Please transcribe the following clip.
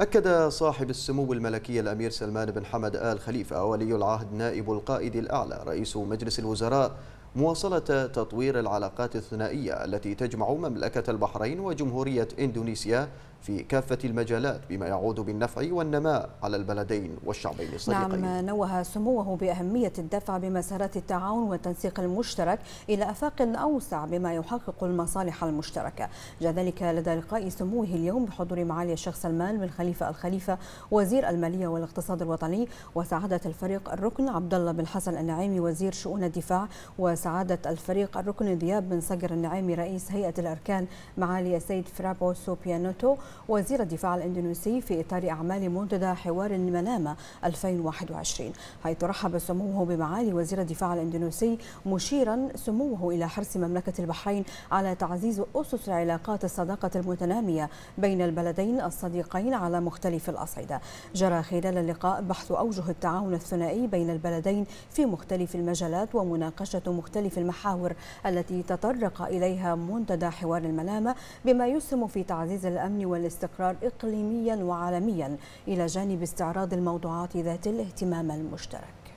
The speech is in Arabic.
أكد صاحب السمو الملكي الأمير سلمان بن حمد آل خليفة ولي العهد نائب القائد الأعلى رئيس مجلس الوزراء مواصلة تطوير العلاقات الثنائية التي تجمع مملكة البحرين وجمهورية إندونيسيا في كافة المجالات بما يعود بالنفع والنماء على البلدين والشعبين الصديقين نعم نوه سموه بأهمية الدفع بمسارات التعاون والتنسيق المشترك إلى أفاق أوسع بما يحقق المصالح المشتركة جاء ذلك لدى لقاء سموه اليوم بحضور معالي الشيخ سلمان بن خليفة الخليفة وزير المالية والاقتصاد الوطني وسعادة الفريق الركن عبد الله بن حسن النعيمي وزير شؤون الدفاع و سعادة الفريق الركن دياب بن صقر النعيمي رئيس هيئة الأركان معالي السيد فرابو سوبيانوتو وزير الدفاع الإندونيسي في إطار أعمال منتدى حوار المنامة 2021 حيث رحب سموه بمعالي وزير الدفاع الإندونيسي مشيرا سموه إلى حرص مملكة البحرين على تعزيز أسس العلاقات الصداقة المتنامية بين البلدين الصديقين على مختلف الأصعدة جرى خلال اللقاء بحث أوجه التعاون الثنائي بين البلدين في مختلف المجالات ومناقشة مختلف مختلف المحاور التي تطرق إليها منتدى حوار الملامة بما يسهم في تعزيز الأمن والاستقرار إقليميا وعالميا إلى جانب استعراض الموضوعات ذات الاهتمام المشترك